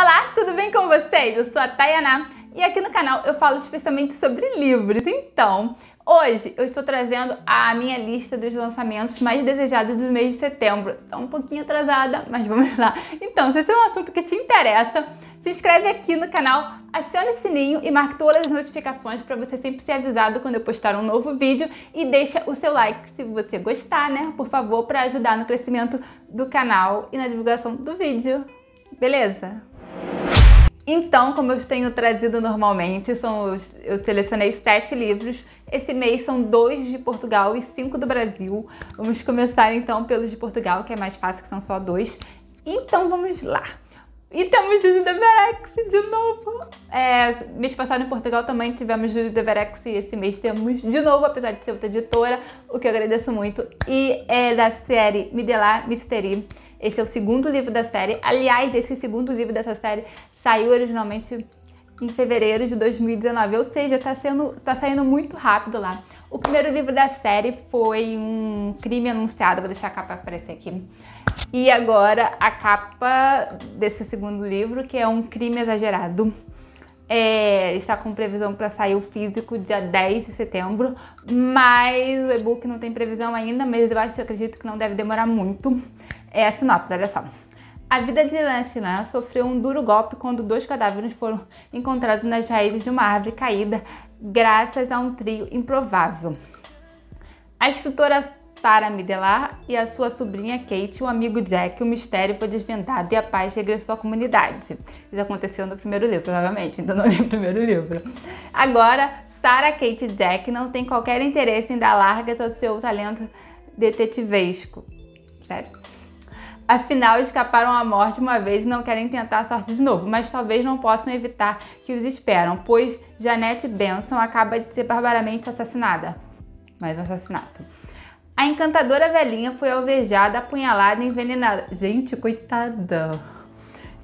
Olá, tudo bem com vocês? Eu sou a Tayana e aqui no canal eu falo especialmente sobre livros. Então, hoje eu estou trazendo a minha lista dos lançamentos mais desejados do mês de setembro. Estou tá um pouquinho atrasada, mas vamos lá. Então, se esse é um assunto que te interessa, se inscreve aqui no canal, acione o sininho e marque todas as notificações para você sempre ser avisado quando eu postar um novo vídeo e deixa o seu like se você gostar, né? Por favor, para ajudar no crescimento do canal e na divulgação do vídeo. Beleza? Então, como eu tenho trazido normalmente, são os, eu selecionei sete livros. Esse mês são dois de Portugal e cinco do Brasil. Vamos começar então pelos de Portugal, que é mais fácil, que são só dois. Então vamos lá. E temos Júlio Verex de novo. É, mês passado em Portugal também tivemos Júlio Verex e esse mês temos de novo, apesar de ser outra editora, o que eu agradeço muito. E é da série Midelar Mystery. Esse é o segundo livro da série. Aliás, esse segundo livro dessa série saiu originalmente em fevereiro de 2019, ou seja, tá, sendo, tá saindo muito rápido lá. O primeiro livro da série foi um crime anunciado, vou deixar a capa aparecer aqui. E agora a capa desse segundo livro, que é um crime exagerado. É, está com previsão para sair o físico dia 10 de setembro, mas o e-book não tem previsão ainda, mas eu acho, eu acredito que não deve demorar muito. É a sinopse, olha só. A vida de Lanchlan sofreu um duro golpe quando dois cadáveres foram encontrados nas raízes de uma árvore caída, graças a um trio improvável. A escritora Sarah Midelar e a sua sobrinha Kate, o amigo Jack, o mistério foi desvendado e a paz regressou à comunidade. Isso aconteceu no primeiro livro, provavelmente, ainda não li o primeiro livro. Agora, Sarah, Kate e Jack não têm qualquer interesse em dar largas ao seu talento detetivesco. Sério. Afinal, escaparam à morte uma vez e não querem tentar a sorte de novo, mas talvez não possam evitar que os esperam, pois Janete Benson acaba de ser barbaramente assassinada. Mais um assassinato. A encantadora velhinha foi alvejada, apunhalada e envenenada. Gente, coitada!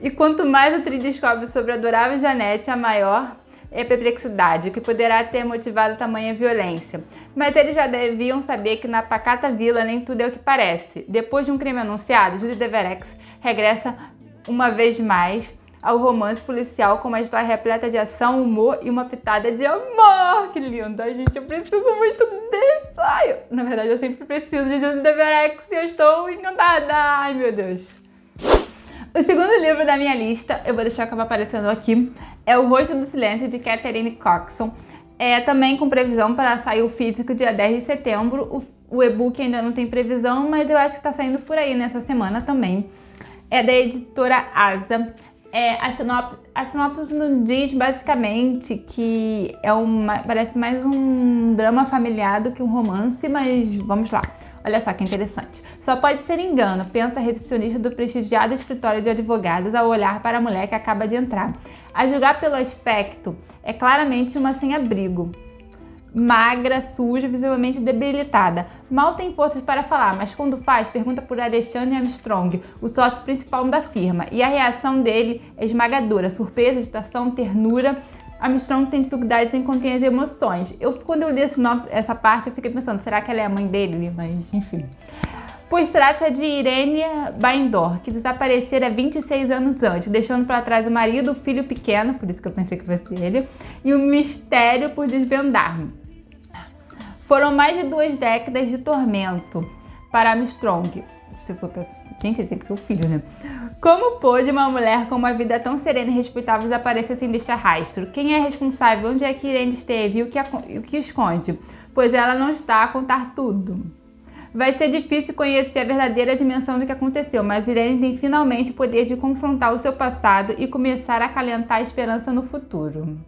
E quanto mais o Tri descobre sobre a adorável Janete, a maior e é, perplexidade, o que poderá ter motivado tamanha violência. Mas eles já deviam saber que na pacata vila nem tudo é o que parece. Depois de um crime anunciado, Judy Deverex regressa uma vez mais ao romance policial com uma história repleta de ação, humor e uma pitada de amor. Que lindo, Ai, gente, eu preciso muito disso. Ai, na verdade, eu sempre preciso de Judy Deverex e eu estou encantada. Ai, meu Deus. O segundo livro da minha lista, eu vou deixar acabar aparecendo aqui, é O Rosto do Silêncio, de Catherine Coxon. É, também com previsão para sair o físico dia 10 de setembro. O, o e-book ainda não tem previsão, mas eu acho que está saindo por aí nessa semana também. É da editora Asa. É, a, sinopse, a sinopse nos diz basicamente que é uma, parece mais um drama familiar do que um romance, mas vamos lá. Olha só que interessante. Só pode ser engano, pensa a recepcionista do prestigiado escritório de advogados ao olhar para a mulher que acaba de entrar. A julgar pelo aspecto, é claramente uma sem-abrigo magra, suja, visivelmente debilitada. Mal tem forças para falar, mas quando faz, pergunta por Alexandre Armstrong, o sócio principal da firma, e a reação dele é esmagadora: surpresa, agitação, ternura. Armstrong tem dificuldades em conter as emoções. Eu, quando eu li essa parte, eu fiquei pensando, será que ela é a mãe dele? Mas, enfim pois trata de Irene Baindor, que desaparecera 26 anos antes, deixando para trás o marido, o filho pequeno, por isso que eu pensei que fosse ele, e o um mistério por desvendar. Foram mais de duas décadas de tormento para Armstrong. Se for pra... Gente, ele tem que ser o filho, né? Como pôde uma mulher com uma vida tão serena e respeitável desaparecer sem deixar rastro? Quem é responsável? Onde é que Irene esteve? E o que, a... o que esconde? Pois ela não está a contar tudo. Vai ser difícil conhecer a verdadeira dimensão do que aconteceu, mas Irene tem finalmente o poder de confrontar o seu passado e começar a acalentar a esperança no futuro.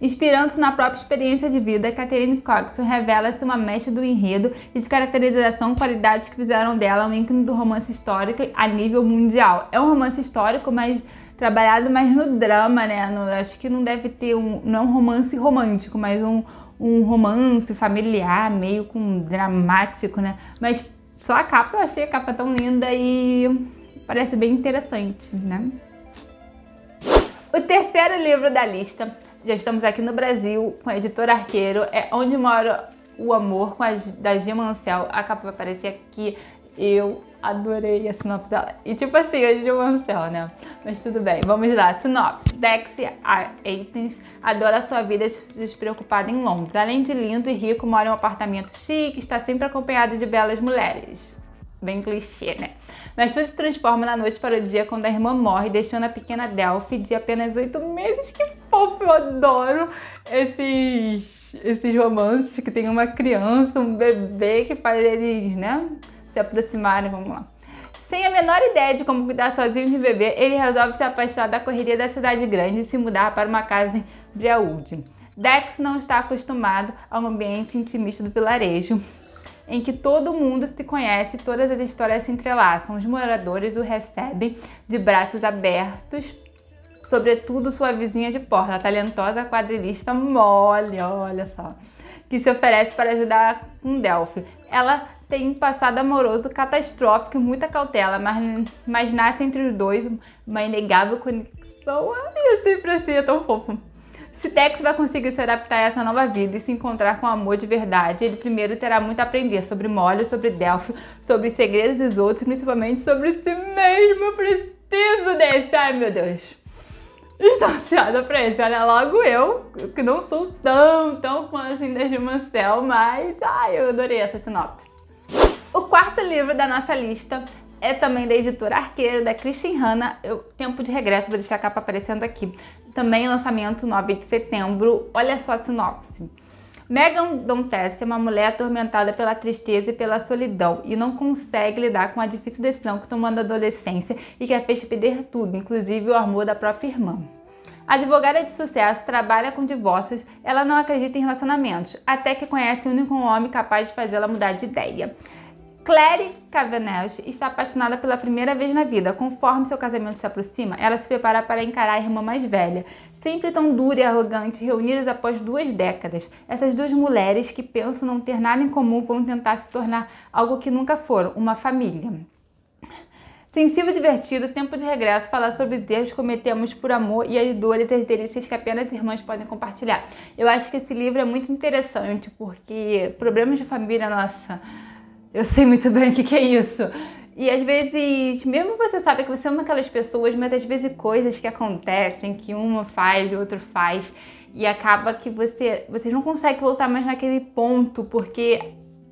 Inspirando-se na própria experiência de vida, Catherine Cox revela-se uma mestre do enredo e de caracterização, qualidades que fizeram dela um ícone do romance histórico a nível mundial. É um romance histórico, mas trabalhado mais no drama, né? No, acho que não deve ter um. Não é um romance romântico, mas um, um romance familiar, meio com dramático, né? Mas só a capa, eu achei a capa tão linda e parece bem interessante, né? O terceiro livro da lista já estamos aqui no Brasil com a editora Arqueiro, é onde mora o amor com a, da Gema Ancial. A capa vai aparecer aqui. Eu adorei a sinopse dela. E tipo assim, a Gema Ancial, né? Mas tudo bem, vamos lá. Sinopse. Dexia Aitens adora sua vida despreocupada em Londres. Além de lindo e rico, mora em um apartamento chique, está sempre acompanhado de belas mulheres. Bem clichê, né? mas tudo se transforma na noite para o dia quando a irmã morre, deixando a pequena Delphi de apenas oito meses. Que fofo, eu adoro esses, esses romances que tem uma criança, um bebê que faz eles, né, se aproximarem. Vamos lá. Sem a menor ideia de como cuidar sozinho de bebê, ele resolve se afastar da correria da cidade grande e se mudar para uma casa em Briaúde. Dex não está acostumado ao ambiente intimista do vilarejo, em que todo mundo se conhece, todas as histórias se entrelaçam. Os moradores o recebem de braços abertos, sobretudo sua vizinha de porta, a talentosa quadrilista Molly, olha só, que se oferece para ajudar com Delphi. Ela tem um passado amoroso catastrófico e muita cautela, mas, mas nasce entre os dois uma inegável conexão. Ai, eu sempre assim, é tão fofo se Tex vai conseguir se adaptar a essa nova vida e se encontrar com o amor de verdade, ele primeiro terá muito a aprender sobre Molly, sobre Delphi, sobre segredos dos outros, principalmente sobre si mesmo. Eu preciso desse. Ai, meu Deus. Estou ansiada pra esse Olha, logo eu, que não sou tão, tão fã assim da Gilmancel, mas ai, eu adorei essa sinopse. O quarto livro da nossa lista é também da editora Arqueira, da Christian Hanna. Eu, tempo de regresso, vou deixar a capa aparecendo aqui. Também lançamento 9 de setembro. Olha só a sinopse. Megan Dantes é uma mulher atormentada pela tristeza e pela solidão e não consegue lidar com a difícil decisão que tomou na adolescência e que a fez perder tudo, inclusive o amor da própria irmã. A advogada de sucesso trabalha com divórcios, ela não acredita em relacionamentos, até que conhece o único homem capaz de fazê-la mudar de ideia. Clare Cavanagh está apaixonada pela primeira vez na vida. Conforme seu casamento se aproxima, ela se prepara para encarar a irmã mais velha. Sempre tão dura e arrogante, reunidas após duas décadas, essas duas mulheres que pensam não ter nada em comum vão tentar se tornar algo que nunca foram, uma família. Sensível, e divertido, tempo de regresso, falar sobre Deus cometemos por amor e as dores e as delícias que apenas irmãs podem compartilhar. Eu acho que esse livro é muito interessante porque problemas de família, nossa eu sei muito bem o que, que é isso. E às vezes, mesmo você sabe que você ama é aquelas pessoas, mas às vezes coisas que acontecem, que uma faz, o outro faz, e acaba que você, vocês não conseguem voltar mais naquele ponto, porque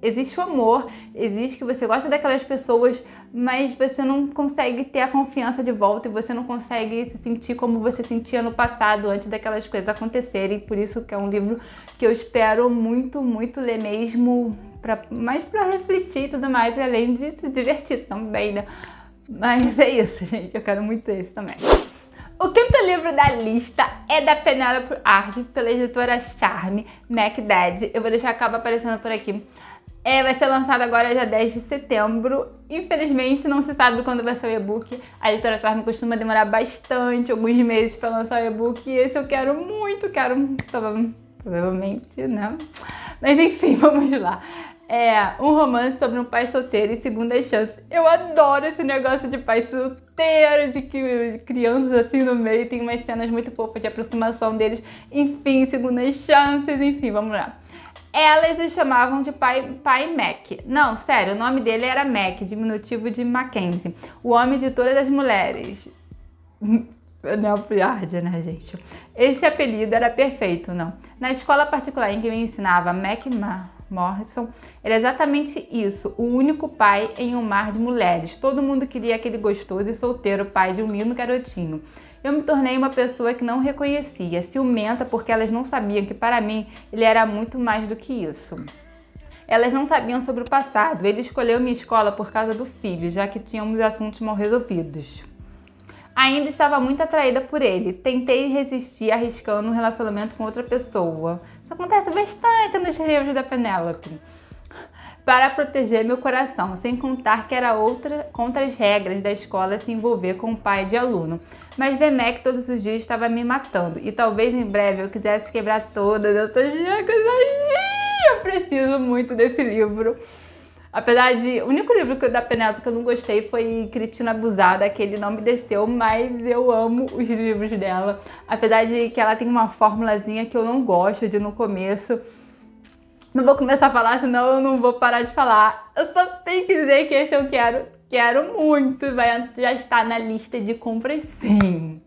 existe o amor, existe que você gosta daquelas pessoas, mas você não consegue ter a confiança de volta e você não consegue se sentir como você sentia no passado antes daquelas coisas acontecerem. Por isso que é um livro que eu espero muito, muito ler mesmo pra, mais para refletir e tudo mais, e além de se divertir também, né? Mas é isso, gente, eu quero muito esse também. O quinto livro da lista é da Penelope arte pela editora Charme, MacDad. Eu vou deixar a capa aparecendo por aqui. É, vai ser lançado agora já 10 de setembro. Infelizmente, não se sabe quando vai ser o e-book. A editora Charme costuma demorar bastante, alguns meses, para lançar o e-book. E esse eu quero muito, quero. Provavelmente, né? Mas enfim, vamos lá é um romance sobre um pai solteiro e segundas chances. Eu adoro esse negócio de pai solteiro, de que crianças assim no meio, tem umas cenas muito fofas de aproximação deles. Enfim, segundas chances, enfim, vamos lá. Elas se chamavam de pai, pai Mac. Não, sério, o nome dele era Mac, diminutivo de Mackenzie. O homem de todas as mulheres. Não, né, gente? Esse apelido era perfeito, não. Na escola particular em que me ensinava, Mac Mac Morrison, era é exatamente isso, o único pai em um mar de mulheres. Todo mundo queria aquele gostoso e solteiro pai de um lindo garotinho. Eu me tornei uma pessoa que não reconhecia, ciumenta porque elas não sabiam que para mim ele era muito mais do que isso. Elas não sabiam sobre o passado, ele escolheu minha escola por causa do filho, já que tínhamos assuntos mal resolvidos. Ainda estava muito atraída por ele. Tentei resistir arriscando um relacionamento com outra pessoa. Isso acontece bastante nos livros da Penélope. Para proteger meu coração, sem contar que era outra contra as regras da escola se envolver com o pai de aluno. Mas Venek todos os dias estava me matando e talvez em breve eu quisesse quebrar todas essas regras. Eu preciso muito desse livro. Apesar de. O único livro da Penélope que eu não gostei foi Cristina Abusada, que ele não me desceu, mas eu amo os livros dela. Apesar de que ela tem uma formulazinha que eu não gosto de no começo. Não vou começar a falar, senão eu não vou parar de falar. Eu só tenho que dizer que esse eu quero, quero muito. Vai, já está na lista de compras sim.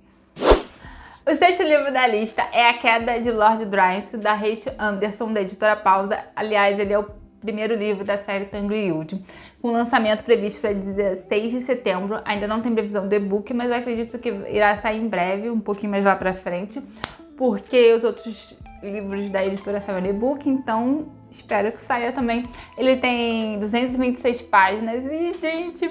O sexto livro da lista é A Queda de Lord Dryce, da Rachel Anderson, da editora Pausa. Aliás, ele é o primeiro livro da série Tanglewood, com lançamento previsto para 16 de setembro. Ainda não tem previsão do e-book, mas eu acredito que irá sair em breve, um pouquinho mais lá para frente, porque os outros livros da editora saíram e-book, então espero que saia também. Ele tem 226 páginas e, gente,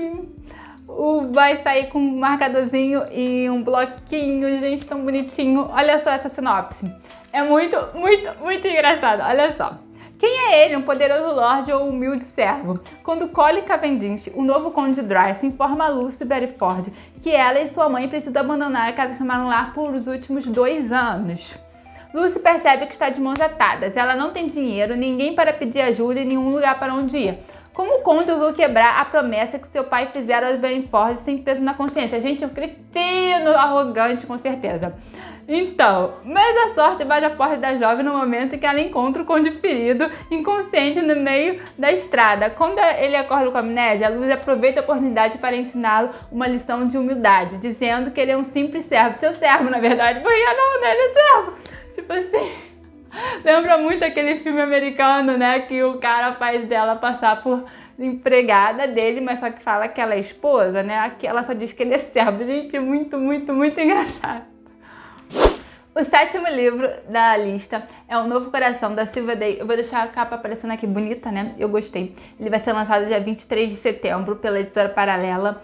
o vai sair com um marcadorzinho e um bloquinho, gente, tão bonitinho. Olha só essa sinopse. É muito, muito, muito engraçado. Olha só. Quem é ele, um poderoso lorde ou humilde servo? Quando Colin Cavendish, o novo conde Dryce, informa a Lucy Berryford que ela e sua mãe precisam abandonar a casa que moram lá por os últimos dois anos. Lucy percebe que está de mãos atadas, ela não tem dinheiro, ninguém para pedir ajuda e nenhum lugar para onde ir. Como o conde usou quebrar a promessa que seu pai fizeram aos Benford sem peso na consciência? Gente, um cretino arrogante, com certeza. Então, mas a sorte bate a porta da jovem no momento em que ela encontra o conde ferido, inconsciente no meio da estrada. Quando ele acorda com a amnésia, a Luz aproveita a oportunidade para ensiná-lo uma lição de humildade, dizendo que ele é um simples servo. Seu servo, na verdade, porque não, né? Ele é servo. Tipo assim. Lembra muito aquele filme americano, né? Que o cara faz dela passar por empregada dele, mas só que fala que ela é esposa, né? Aqui ela só diz que ele é servo. Gente, muito, muito, muito engraçado. O sétimo livro da lista é O Novo Coração, da Silva Day. Eu vou deixar a capa aparecendo aqui bonita, né? Eu gostei. Ele vai ser lançado dia 23 de setembro pela editora Paralela.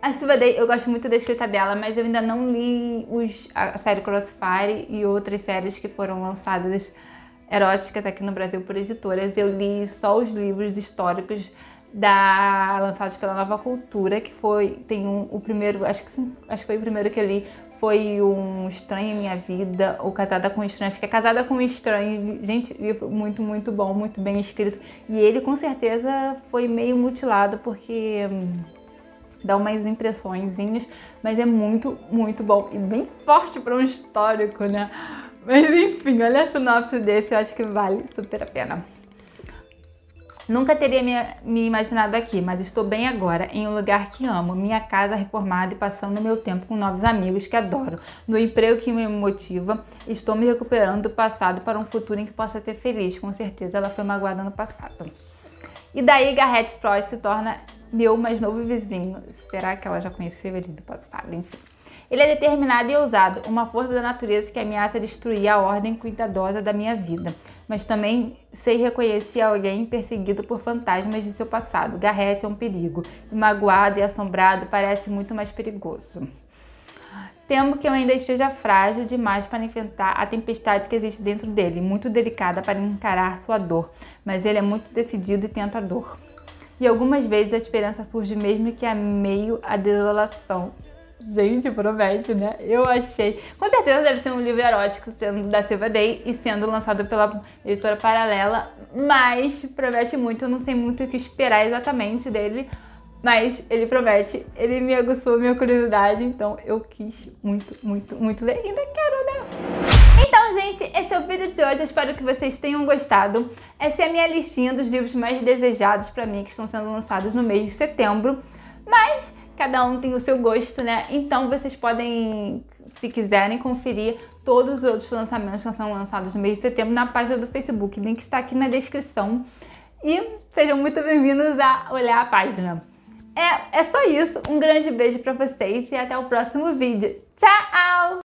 A Silva Day, eu gosto muito da escrita dela, mas eu ainda não li os, a série Crossfire e outras séries que foram lançadas eróticas aqui no Brasil por editoras. Eu li só os livros históricos da lançados pela Nova Cultura, que foi tem um, o primeiro, acho que acho que foi o primeiro que eu li foi um estranho em minha vida, ou Casada com um Estranho. Acho que é Casada com um Estranho. Gente, livro muito, muito bom, muito bem escrito. E ele com certeza foi meio mutilado, porque hum, dá umas impressõezinhas, mas é muito, muito bom e bem forte para um histórico, né? Mas enfim, olha a sinopse desse, eu acho que vale super a pena. Nunca teria me, me, imaginado aqui, mas estou bem agora, em um lugar que amo, minha casa reformada e passando meu tempo com novos amigos que adoro, no emprego que me motiva, estou me recuperando do passado para um futuro em que possa ser feliz. Com certeza ela foi magoada no passado. E daí Garrett Proy se torna meu mais novo vizinho. Será que ela já conheceu ele do passado? Enfim. Ele é determinado e ousado, uma força da natureza que ameaça destruir a ordem cuidadosa da minha vida. Mas também sei reconhecer alguém perseguido por fantasmas de seu passado. Garrett é um perigo. E magoado e assombrado parece muito mais perigoso. Temo que eu ainda esteja frágil demais para enfrentar a tempestade que existe dentro dele, muito delicada para encarar sua dor, mas ele é muito decidido e tentador e algumas vezes a esperança surge mesmo que a meio a desolação. Gente, promete, né? Eu achei. Com certeza deve ser um livro erótico sendo da Silva Day e sendo lançado pela editora paralela, mas promete muito, eu não sei muito o que esperar exatamente dele, mas ele promete, ele me aguçou minha curiosidade, então eu quis muito, muito, muito ler. Ainda quero, né? gente, esse é o vídeo de hoje. Eu espero que vocês tenham gostado. Essa é a minha listinha dos livros mais desejados para mim, que estão sendo lançados no mês de setembro. Mas cada um tem o seu gosto, né? Então vocês podem, se quiserem, conferir todos os outros lançamentos que estão sendo lançados no mês de setembro na página do Facebook. O link está aqui na descrição. E sejam muito bem-vindos a olhar a página. É, é só isso. Um grande beijo para vocês e até o próximo vídeo. Tchau!